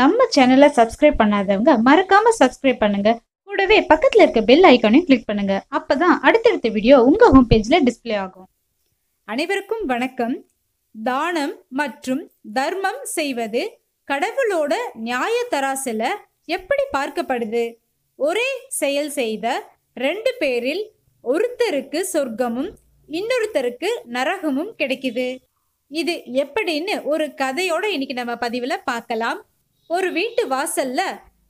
நம்ம சேனலை சப்ஸ்கிரைப் பண்ணாதவங்க மறக்காம சப்ஸ்கிரைப் பண்ணுங்க கூடவே பக்கத்துல இருக்க பெல் ஐக்கானையும் கிளிக் பண்ணுங்க அப்பதான் அடுத்தடுத்த வீடியோ உங்க ஹோம் பேஜ்ல டிஸ்பிளே ஆகும் அனைவருக்கும் வணக்கம் தானம் மற்றும் தர்மம் செய்வது கடவுளோட நியாய தராசில எப்படி பார்க்கப்படுது ஒரே செயல் செய்த ரெண்டு பேரில் ஒருத்தருக்கு சொர்க்கமும் இன்னொருத்தருக்கு நரகமும் கிடைக்குது இது எப்படின்னு ஒரு கதையோட இன்னைக்கு நம்ம பதிவில் பார்க்கலாம் ஒரு வீட்டு வாசல்ல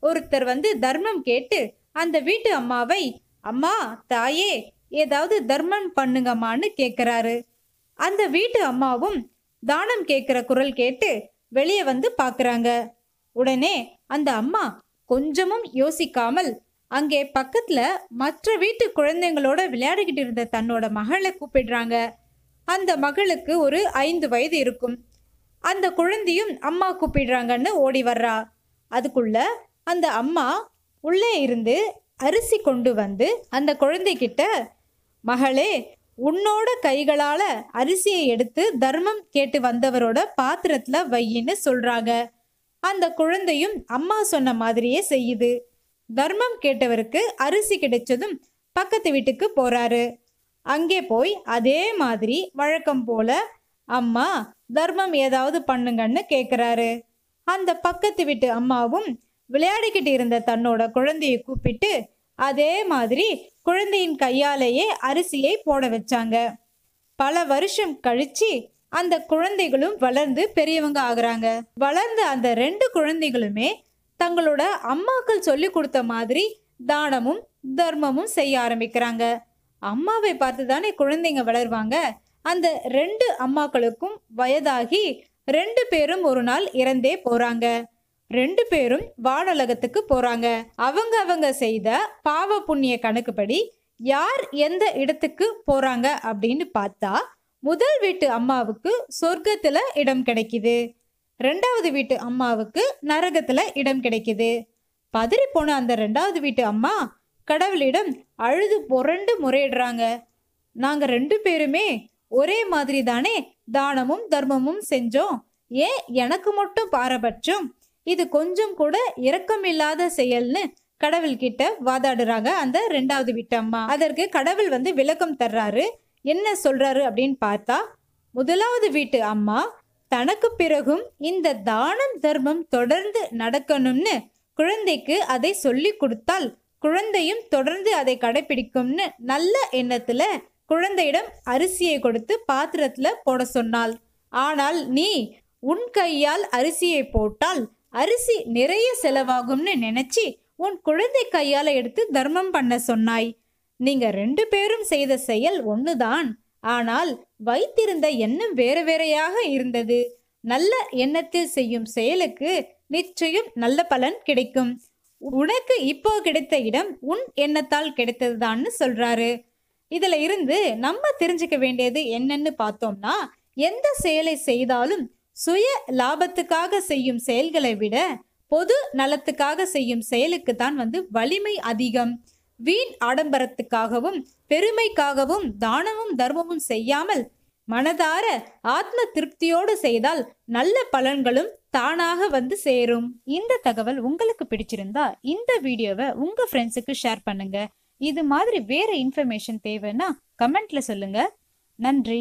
ஒருத்தர் வந்து தர்மம் கேட்டு அந்த வீட்டு அம்மாவை அம்மா தாயே ஏதாவது தர்மம் பண்ணுங்கம்மான்னு கேட்குறாரு அந்த வீட்டு அம்மாவும் தானம் கேட்குற குரல் கேட்டு வெளியே வந்து பார்க்குறாங்க உடனே அந்த அம்மா கொஞ்சமும் யோசிக்காமல் அங்கே பக்கத்தில் மற்ற வீட்டு குழந்தைங்களோட விளையாடிக்கிட்டு இருந்த தன்னோட மகளை கூப்பிடுறாங்க அந்த மகளுக்கு ஒரு ஐந்து வயது இருக்கும் அந்த குழந்தையும் அம்மா கூப்பிடுறாங்கன்னு ஓடி வர்றா அதுக்குள்ள அந்த அம்மா உள்ளே இருந்து அரிசி கொண்டு வந்து அந்த குழந்தைகிட்ட மகளே உன்னோட கைகளால் அரிசியை எடுத்து தர்மம் கேட்டு வந்தவரோட பாத்திரத்தில் வையின்னு சொல்கிறாங்க அந்த குழந்தையும் அம்மா சொன்ன மாதிரியே செய்யுது தர்மம் கேட்டவருக்கு அரிசி கிடைச்சதும் பக்கத்து வீட்டுக்கு போகிறாரு அங்கே போய் அதே மாதிரி வழக்கம் போல அம்மா தர்மம் ஏதாவது பண்ணுங்கன்னு கேட்குறாரு அந்த பக்கத்து வீட்டு அம்மாவும் விளையாடிக்கிட்டு இருந்த தன்னோட குழந்தையை கூப்பிட்டு அதே மாதிரி குழந்தையின் கையாலேயே அரிசியை போட வச்சாங்க பல வருஷம் கழிச்சு அந்த குழந்தைகளும் வளர்ந்து பெரியவங்க ஆகுறாங்க வளர்ந்த அந்த ரெண்டு குழந்தைகளுமே தங்களோட அம்மாக்கள் சொல்லி கொடுத்த மாதிரி தானமும் தர்மமும் செய்ய ஆரம்பிக்கிறாங்க அம்மாவை பார்த்து தானே குழந்தைங்க வளருவாங்க அந்த ரெண்டு அம்மாக்களுக்கும் வயதாகி ரெண்டு பேரும் ஒரு நாள் இறந்தே போறாங்க ரெண்டு பேரும் வானலகத்துக்கு போறாங்க அவங்க அவங்க செய்த பாவ புண்ணிய கணக்குப்படி யார் எந்த இடத்துக்கு போறாங்க அப்படின்னு பார்த்தா முதல் வீட்டு அம்மாவுக்கு சொர்க்கத்துல இடம் கிடைக்குது ரெண்டாவது வீட்டு அம்மாவுக்கு நரகத்துல இடம் கிடைக்குது பதறி போன அந்த ரெண்டாவது வீட்டு அம்மா கடவுளிடம் அழுது புரண்டு முறையிடுறாங்க நாங்கள் ரெண்டு பேருமே ஒரே மாதிரி தானே தானமும் தர்மமும் செஞ்சோம் ஏன் எனக்கு மட்டும் பாரபட்சம் இது கொஞ்சம் கூட இரக்கமில்லாத செயல்னு கடவுள்கிட்ட வாதாடுறாங்க அந்த ரெண்டாவது வீட்டம்மா அதற்கு கடவுள் வந்து விளக்கம் தர்றாரு என்ன சொல்றாரு அப்படின்னு பார்த்தா முதலாவது வீட்டு அம்மா தனக்கு பிறகும் இந்த தானம் தர்மம் தொடர்ந்து நடக்கணும்னு குழந்தைக்கு அதை சொல்லி கொடுத்தால் குழந்தையும் தொடர்ந்து அதை கடைபிடிக்கும்னு நல்ல எண்ணத்துல குழந்தையிடம் அரிசியை கொடுத்து பாத்திரத்தில் போட சொன்னாள் ஆனால் நீ உன் கையால் அரிசியை போட்டால் அரிசி நிறைய செலவாகும்னு நினைச்சி உன் குழந்தை கையால் எடுத்து தர்மம் பண்ண சொன்னாய் நீங்க ரெண்டு பேரும் செய்த செயல் ஒன்றுதான் ஆனால் வைத்திருந்த எண்ணம் வேற வேறையாக இருந்தது நல்ல எண்ணத்தில் செய்யும் செயலுக்கு நிச்சயம் நல்ல பலன் கிடைக்கும் உனக்கு இப்போ கிடைத்த இடம் உன் எண்ணத்தால் கிடைத்ததுதான்னு சொல்றாரு இதில் இருந்து நம்ம தெரிஞ்சுக்க வேண்டியது என்னன்னு பார்த்தோம்னா எந்த செயலை செய்தாலும் சுய லாபத்துக்காக செய்யும் செயல்களை விட பொது நலத்துக்காக செய்யும் செயலுக்கு தான் வந்து வலிமை அதிகம் வீண் ஆடம்பரத்துக்காகவும் பெருமைக்காகவும் தானமும் தர்மமும் செய்யாமல் மனதார ஆத்ம திருப்தியோடு செய்தால் நல்ல பலன்களும் தானாக வந்து சேரும் இந்த தகவல் உங்களுக்கு பிடிச்சிருந்தா இந்த வீடியோவை உங்க ஃப்ரெண்ட்ஸுக்கு ஷேர் பண்ணுங்க இது மாதிரி வேற இன்ஃபர்மேஷன் தேவைன்னா கமெண்ட்ல சொல்லுங்க நன்றி